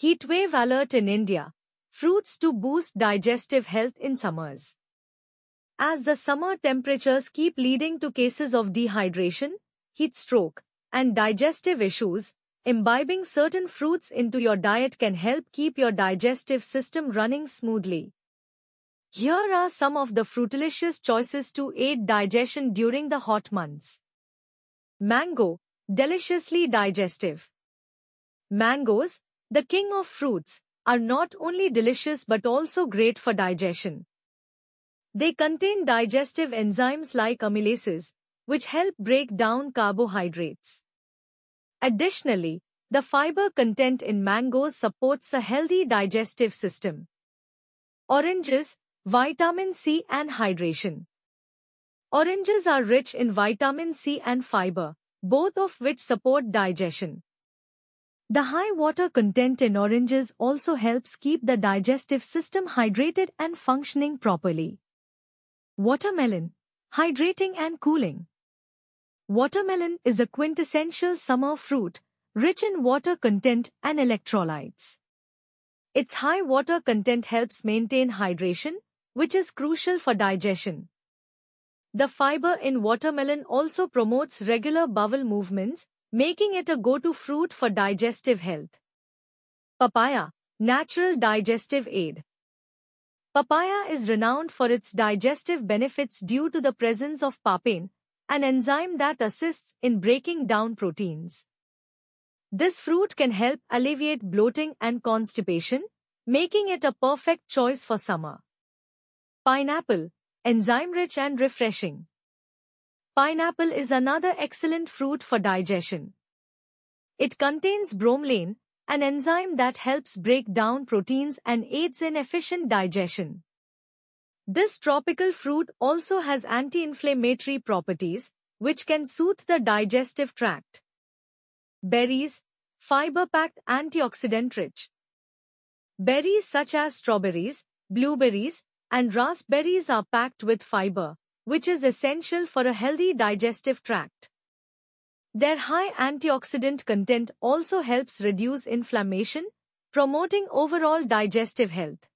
Heatwave alert in India. Fruits to boost digestive health in summers. As the summer temperatures keep leading to cases of dehydration, heat stroke, and digestive issues, imbibing certain fruits into your diet can help keep your digestive system running smoothly. Here are some of the fruitlicious choices to aid digestion during the hot months. Mango, deliciously digestive. Mangoes, the king of fruits are not only delicious but also great for digestion. They contain digestive enzymes like amylases, which help break down carbohydrates. Additionally, the fiber content in mangoes supports a healthy digestive system. Oranges, vitamin C and hydration. Oranges are rich in vitamin C and fiber, both of which support digestion. The high water content in oranges also helps keep the digestive system hydrated and functioning properly. Watermelon, hydrating and cooling. Watermelon is a quintessential summer fruit, rich in water content and electrolytes. Its high water content helps maintain hydration, which is crucial for digestion. The fiber in watermelon also promotes regular bowel movements, making it a go-to fruit for digestive health. Papaya, natural digestive aid. Papaya is renowned for its digestive benefits due to the presence of papain, an enzyme that assists in breaking down proteins. This fruit can help alleviate bloating and constipation, making it a perfect choice for summer. Pineapple, enzyme-rich and refreshing. Pineapple is another excellent fruit for digestion. It contains bromelain, an enzyme that helps break down proteins and aids in efficient digestion. This tropical fruit also has anti-inflammatory properties, which can soothe the digestive tract. Berries, fiber-packed antioxidant-rich. Berries such as strawberries, blueberries, and raspberries are packed with fiber, which is essential for a healthy digestive tract. Their high antioxidant content also helps reduce inflammation, promoting overall digestive health.